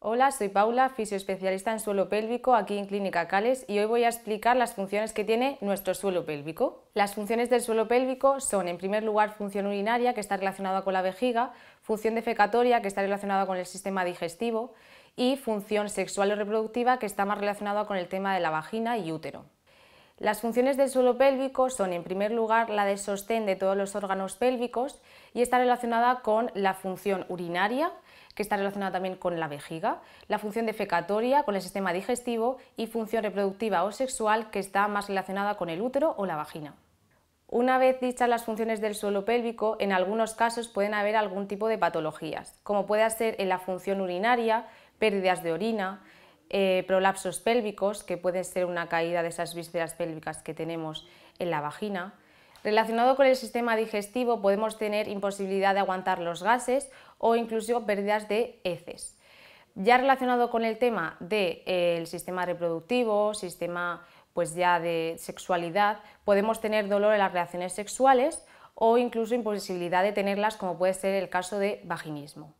Hola, soy Paula, fisioespecialista en suelo pélvico aquí en Clínica Cales y hoy voy a explicar las funciones que tiene nuestro suelo pélvico. Las funciones del suelo pélvico son, en primer lugar, función urinaria, que está relacionada con la vejiga, función defecatoria, que está relacionada con el sistema digestivo, y función sexual o reproductiva, que está más relacionada con el tema de la vagina y útero. Las funciones del suelo pélvico son, en primer lugar, la de sostén de todos los órganos pélvicos y está relacionada con la función urinaria, que está relacionada también con la vejiga, la función defecatoria con el sistema digestivo y función reproductiva o sexual, que está más relacionada con el útero o la vagina. Una vez dichas las funciones del suelo pélvico, en algunos casos pueden haber algún tipo de patologías, como puede ser en la función urinaria, pérdidas de orina, eh, prolapsos pélvicos, que pueden ser una caída de esas vísceras pélvicas que tenemos en la vagina. Relacionado con el sistema digestivo podemos tener imposibilidad de aguantar los gases o incluso pérdidas de heces. Ya relacionado con el tema del de, eh, sistema reproductivo, sistema pues ya de sexualidad, podemos tener dolor en las relaciones sexuales o incluso imposibilidad de tenerlas como puede ser el caso de vaginismo.